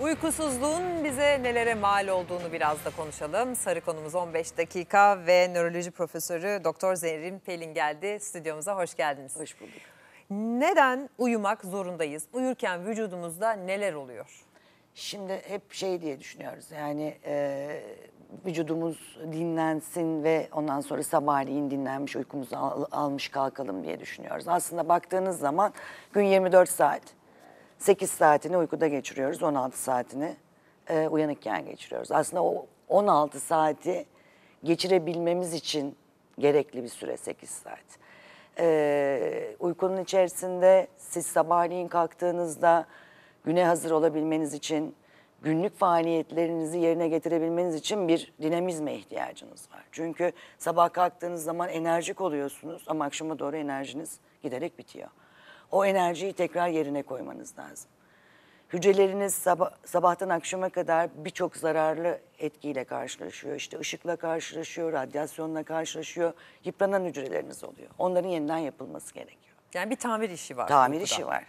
Uykusuzluğun bize nelere mal olduğunu biraz da konuşalım. Sarı konumuz 15 dakika ve nöroloji profesörü Doktor Zerrin Pelin geldi stüdyomuza. Hoş geldiniz. Hoş bulduk. Neden uyumak zorundayız? Uyurken vücudumuzda neler oluyor? Şimdi hep şey diye düşünüyoruz yani e, vücudumuz dinlensin ve ondan sonra sabahleyin dinlenmiş uykumuzu al, almış kalkalım diye düşünüyoruz. Aslında baktığınız zaman gün 24 saat 8 saatini uykuda geçiriyoruz, 16 saatini e, uyanıkken geçiriyoruz. Aslında o 16 saati geçirebilmemiz için gerekli bir süre 8 saat. E, uykunun içerisinde siz sabahleyin kalktığınızda güne hazır olabilmeniz için, günlük faaliyetlerinizi yerine getirebilmeniz için bir dinamizme ihtiyacınız var. Çünkü sabah kalktığınız zaman enerjik oluyorsunuz ama akşama doğru enerjiniz giderek bitiyor o enerjiyi tekrar yerine koymanız lazım. Hücreleriniz sabah, sabahtan akşama kadar birçok zararlı etkiyle karşılaşıyor. İşte ışıkla karşılaşıyor, radyasyonla karşılaşıyor. Yıpranan hücreleriniz oluyor. Onların yeniden yapılması gerekiyor. Yani bir tamir işi var. Tamir noktada. işi var.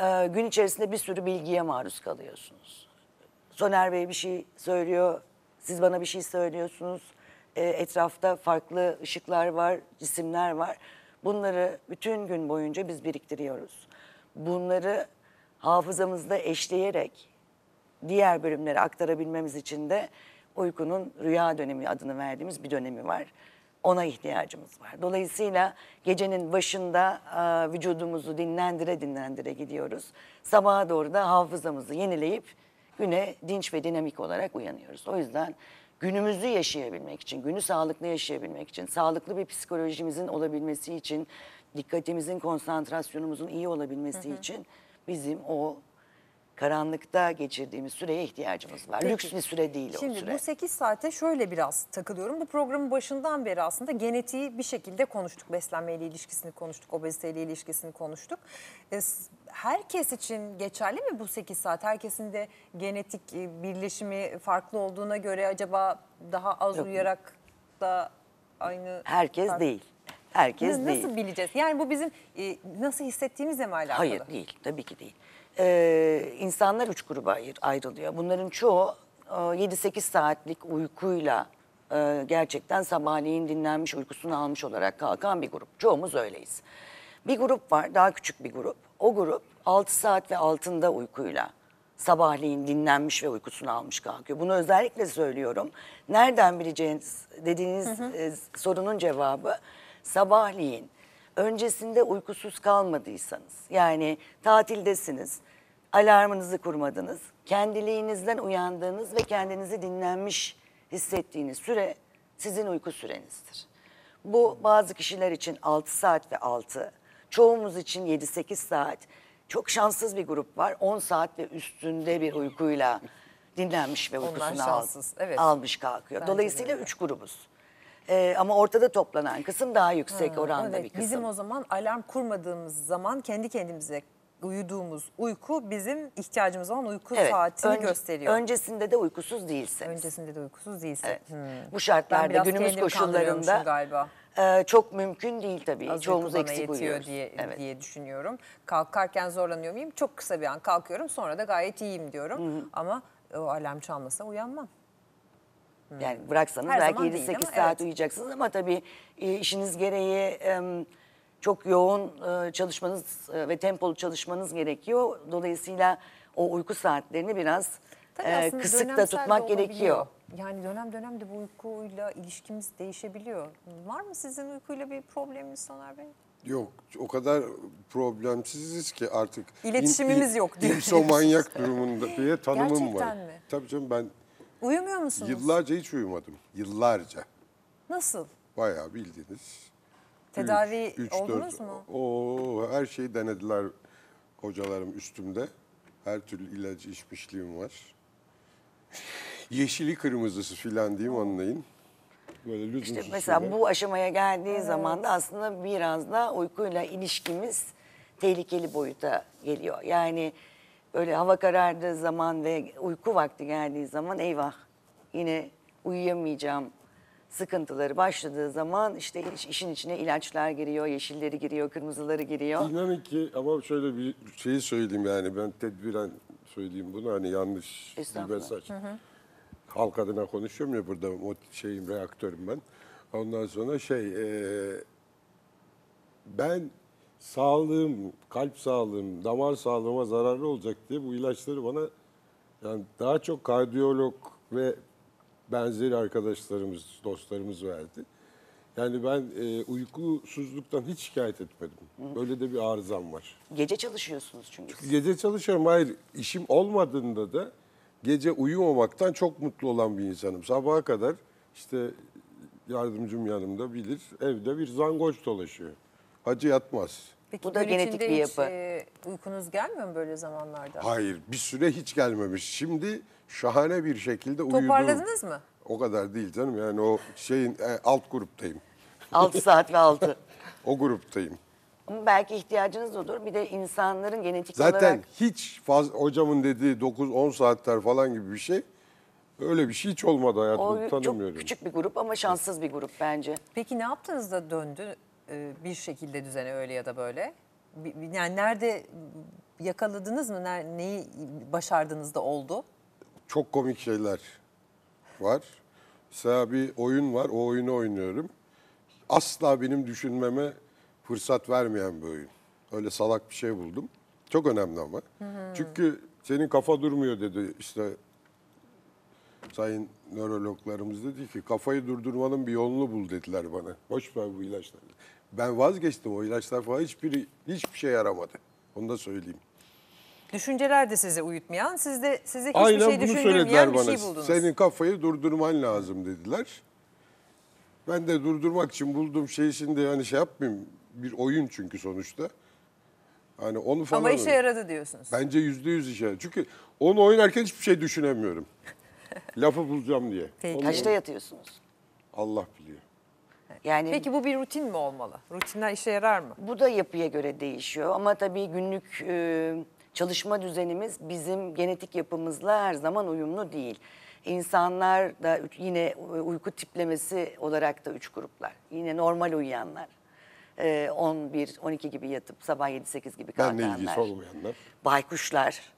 Ee, gün içerisinde bir sürü bilgiye maruz kalıyorsunuz. Soner Bey bir şey söylüyor, siz bana bir şey söylüyorsunuz. Ee, etrafta farklı ışıklar var, cisimler var. Bunları bütün gün boyunca biz biriktiriyoruz. Bunları hafızamızda eşleyerek diğer bölümlere aktarabilmemiz için de uykunun rüya dönemi adını verdiğimiz bir dönemi var. Ona ihtiyacımız var. Dolayısıyla gecenin başında e, vücudumuzu dinlendire dinlendire gidiyoruz. Sabaha doğru da hafızamızı yenileyip güne dinç ve dinamik olarak uyanıyoruz. O yüzden günümüzü yaşayabilmek için, günü sağlıklı yaşayabilmek için, sağlıklı bir psikolojimizin olabilmesi için, dikkatimizin, konsantrasyonumuzun iyi olabilmesi hı hı. için bizim o karanlıkta geçirdiğimiz süreye ihtiyacımız var. Peki. Lüks bir süre değil Şimdi o süre. Şimdi bu 8 saate şöyle biraz takılıyorum. Bu programın başından beri aslında genetiği bir şekilde konuştuk. Beslenmeyle ilişkisini konuştuk, obeziteyle ilişkisini konuştuk. E, herkes için geçerli mi bu 8 saat? Herkesin de genetik e, birleşimi farklı olduğuna göre acaba daha az Yok. uyuyarak da aynı... Herkes fark... değil. Herkes nasıl değil. Nasıl bileceğiz? Yani bu bizim e, nasıl hissettiğimizle mi alakalı? Hayır değil. Tabii ki değil e, insanlar üç gruba ayır, ayrılıyor. Bunların çoğu e, 7-8 saatlik uykuyla e, gerçekten sabahleyin dinlenmiş uykusunu almış olarak kalkan bir grup. Çoğumuz öyleyiz. Bir grup var daha küçük bir grup. O grup 6 saat ve altında uykuyla sabahleyin dinlenmiş ve uykusunu almış kalkıyor. Bunu özellikle söylüyorum. Nereden bileceğiniz dediğiniz hı hı. E, sorunun cevabı sabahleyin öncesinde uykusuz kalmadıysanız yani tatildesiniz, alarmınızı kurmadınız, kendiliğinizden uyandığınız ve kendinizi dinlenmiş hissettiğiniz süre sizin uyku sürenizdir. Bu bazı kişiler için 6 saat ve 6, çoğumuz için 7-8 saat. Çok şanssız bir grup var. 10 saat ve üstünde bir uykuyla dinlenmiş ve uykusunu al, evet. almış kalkıyor. Bence Dolayısıyla 3 grubuz. E, ama ortada toplanan kısım daha yüksek oranda bir kısım. bizim o zaman alarm kurmadığımız zaman kendi kendimize uyuduğumuz uyku bizim ihtiyacımız olan uyku saatini önce- gösteriyor. Öncesinde de uykusuz değilsin. Öncesinde de uykusuz değilsin. Hmm. Bu şartlarda günümüz koşullarında galiba. e, çok mümkün değil tabii. Az Çoğumuz eksik uyuyor diye evet. diye düşünüyorum. Kalkarken zorlanıyor muyum? Çok kısa bir an kalkıyorum sonra da gayet iyiyim diyorum. Ama o alarm çalmasa uyanmam. Yani bıraksanız Her belki 7-8 saat evet. uyuyacaksınız ama tabii e, işiniz gereği çok yoğun e, çalışmanız e, ve tempolu çalışmanız gerekiyor. Dolayısıyla o uyku saatlerini biraz Tabii kısıkta tutmak gerekiyor. Yani dönem dönem de bu uykuyla ilişkimiz değişebiliyor. Var mı sizin uykuyla bir probleminiz Soner Bey? Yok o kadar problemsiziz ki artık. İletişimimiz in, in, yok diyor. İnsomanyak durumunda diye tanımım Gerçekten var. Gerçekten mi? Tabii canım ben Uyumuyor musunuz? Yıllarca hiç uyumadım. Yıllarca. Nasıl? Bayağı bildiniz. Tedavi üç, üç, oldunuz dört, mu? Oo, her şeyi denediler hocalarım üstümde. Her türlü ilacı içmişliğim var. Yeşili kırmızısı filan diyeyim hmm. anlayın. Böyle lüzumsuz İşte mesela şeyler. bu aşamaya geldiği evet. zaman da aslında biraz da uykuyla ilişkimiz tehlikeli boyuta geliyor. Yani Böyle hava karardığı zaman ve uyku vakti geldiği zaman eyvah yine uyuyamayacağım sıkıntıları başladığı zaman işte iş, işin içine ilaçlar giriyor, yeşilleri giriyor, kırmızıları giriyor. İnanın ki ama şöyle bir şeyi söyleyeyim yani ben tedbiren söyleyeyim bunu hani yanlış bir mesaj. Hı hı. Halk adına konuşuyorum ya burada o şeyim reaktörüm ben. Ondan sonra şey e, ben sağlığım, kalp sağlığım, damar sağlığıma zararlı olacak diye bu ilaçları bana yani daha çok kardiyolog ve benzeri arkadaşlarımız, dostlarımız verdi. Yani ben e, uykusuzluktan hiç şikayet etmedim. Böyle de bir arızam var. Gece çalışıyorsunuz çünkü. çünkü gece çalışıyorum. Hayır, işim olmadığında da gece uyumamaktan çok mutlu olan bir insanım. Sabaha kadar işte yardımcım yanımda bilir, evde bir zangoç dolaşıyor. Hacı yatmaz. Peki, Bu da genetik bir hiç, yapı. E, uykunuz gelmiyor mu böyle zamanlarda? Hayır bir süre hiç gelmemiş. Şimdi şahane bir şekilde uyudum. Toparladınız mı? O kadar değil canım yani o şeyin e, alt gruptayım. 6 saat ve 6. o gruptayım. belki ihtiyacınız odur. Bir de insanların genetik Zaten olarak... Zaten hiç faz, hocamın dediği 9-10 saatler falan gibi bir şey öyle bir şey hiç olmadı hayatımda tanımıyorum. Çok küçük bir grup ama şanssız bir grup bence. Peki ne yaptınız da döndü? E, bir şekilde düzene öyle ya da böyle. Yani nerede yakaladınız mı? Neyi başardınız da oldu? Çok komik şeyler var. Mesela bir oyun var. O oyunu oynuyorum. Asla benim düşünmeme fırsat vermeyen bir oyun. Öyle salak bir şey buldum. Çok önemli ama. Hı hı. Çünkü senin kafa durmuyor dedi işte sayın nörologlarımız dedi ki kafayı durdurmanın bir yolunu bul dediler bana. Boş ver bu ilaçları. Ben vazgeçtim o ilaçlar falan hiçbir hiçbir şey yaramadı. Onu da söyleyeyim. Düşünceler de sizi uyutmayan, siz de sizi hiçbir Aynen şey bunu düşündürmeyen bir şey bana. şey buldunuz. Senin kafayı durdurman lazım dediler. Ben de durdurmak için bulduğum şeyi şimdi hani şey yapmayayım. Bir oyun çünkü sonuçta. Hani onu falan. Ama işe öyle. yaradı diyorsunuz. Bence yüzde yüz işe yaradı. Çünkü onu oynarken hiçbir şey düşünemiyorum. Lafı bulacağım diye. Peki. Onu- Kaçta yatıyorsunuz? Allah biliyor. Yani Peki bu bir rutin mi olmalı? Rutinden işe yarar mı? bu da yapıya göre değişiyor ama tabii günlük e, çalışma düzenimiz bizim genetik yapımızla her zaman uyumlu değil. İnsanlar da yine uyku tiplemesi olarak da üç gruplar. Yine normal uyuyanlar. 11, e, 12 gibi yatıp sabah 7-8 gibi Benle kalkanlar. ilgisi olmayanlar. Baykuşlar.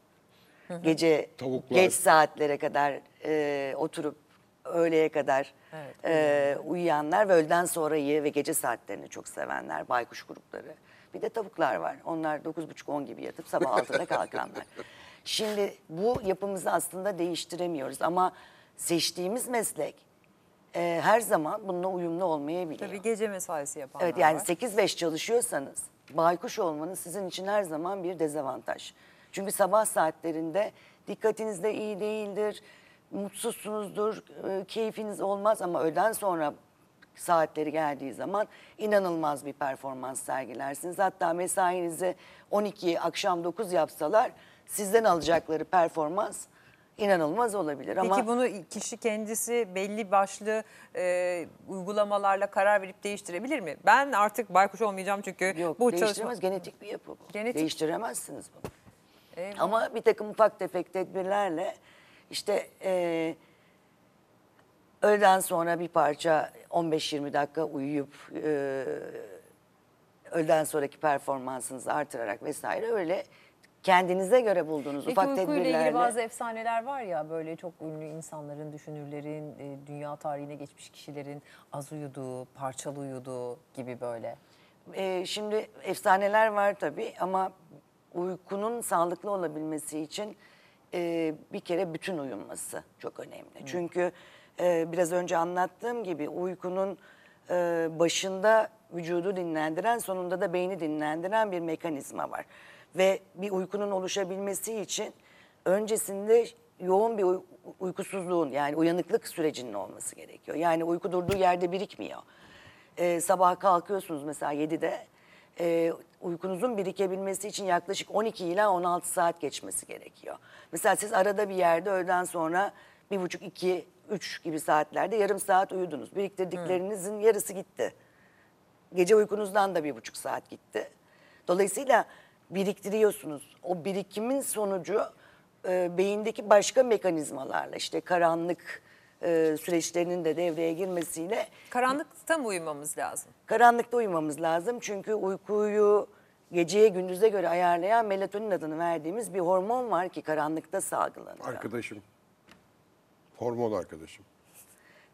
Gece Tavuklar. geç saatlere kadar e, oturup öğleye kadar evet, e, uyuyanlar ve öğleden sonrayı ve gece saatlerini çok sevenler, baykuş grupları. Bir de tavuklar var. Onlar 9.30-10 gibi yatıp sabah 6'da kalkanlar. Şimdi bu yapımızı aslında değiştiremiyoruz ama seçtiğimiz meslek e, her zaman bununla uyumlu olmayabiliyor. Tabii gece mesaisi yapanlar Evet yani var. 8-5 çalışıyorsanız baykuş olmanız sizin için her zaman bir dezavantaj. Çünkü sabah saatlerinde dikkatiniz de iyi değildir, mutsuzsunuzdur, e, keyfiniz olmaz ama öğleden sonra saatleri geldiği zaman inanılmaz bir performans sergilersiniz. Hatta mesainizi 12 akşam 9 yapsalar sizden alacakları performans inanılmaz olabilir. Peki Ama, bunu kişi kendisi belli başlı e, uygulamalarla karar verip değiştirebilir mi? Ben artık baykuş olmayacağım çünkü yok, bu değiştiremez çalışma... genetik bir yapı bu. Genetik. Değiştiremezsiniz bunu. Eyvallah. Ama bir takım ufak tefek tedbirlerle işte e, öğleden sonra bir parça 15-20 dakika uyuyup e, öğleden sonraki performansınızı artırarak vesaire öyle kendinize göre bulduğunuz Peki, ufak tedbirlerle. Peki ilgili bazı efsaneler var ya böyle çok ünlü insanların, düşünürlerin, e, dünya tarihine geçmiş kişilerin az uyuduğu, parçalı uyuduğu gibi böyle. Ee, şimdi efsaneler var tabii ama uykunun sağlıklı olabilmesi için e, bir kere bütün uyuması çok önemli. Hı. Çünkü e, biraz önce anlattığım gibi uykunun e, başında vücudu dinlendiren sonunda da beyni dinlendiren bir mekanizma var. Ve bir uykunun oluşabilmesi için öncesinde yoğun bir uy uykusuzluğun yani uyanıklık sürecinin olması gerekiyor. Yani uyku durduğu yerde birikmiyor. Ee, sabah kalkıyorsunuz mesela 7'de e, uykunuzun birikebilmesi için yaklaşık 12 ile 16 saat geçmesi gerekiyor. Mesela siz arada bir yerde öğleden sonra bir buçuk, iki, üç gibi saatlerde yarım saat uyudunuz. Biriktirdiklerinizin yarısı gitti. Gece uykunuzdan da bir buçuk saat gitti. Dolayısıyla biriktiriyorsunuz. O birikimin sonucu e, beyindeki başka mekanizmalarla işte karanlık e, süreçlerinin de devreye girmesiyle Karanlıkta mı uyumamız lazım? karanlıkta uyumamız lazım. Çünkü uykuyu geceye gündüze göre ayarlayan melatonin adını verdiğimiz bir hormon var ki karanlıkta salgılanıyor. Arkadaşım. Hormon arkadaşım.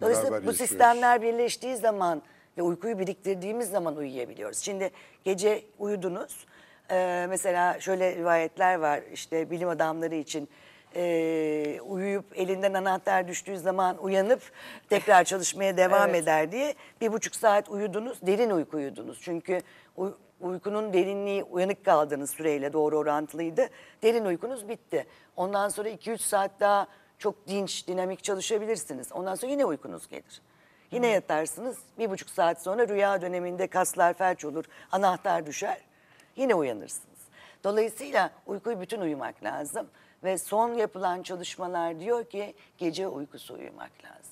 Dolayısıyla Beraber bu yaşıyoruz. sistemler birleştiği zaman ve uykuyu biriktirdiğimiz zaman uyuyabiliyoruz. Şimdi gece uyudunuz. Ee, mesela şöyle rivayetler var işte bilim adamları için e, uyuyup elinden anahtar düştüğü zaman uyanıp tekrar çalışmaya devam evet. eder diye bir buçuk saat uyudunuz, derin uyku uyudunuz. Çünkü uy uykunun derinliği uyanık kaldığınız süreyle doğru orantılıydı. Derin uykunuz bitti. Ondan sonra 2-3 saat daha çok dinç, dinamik çalışabilirsiniz. Ondan sonra yine uykunuz gelir. Yine yatarsınız. Bir buçuk saat sonra rüya döneminde kaslar felç olur, anahtar düşer. Yine uyanırsınız. Dolayısıyla uykuyu bütün uyumak lazım. Ve son yapılan çalışmalar diyor ki gece uykusu uyumak lazım.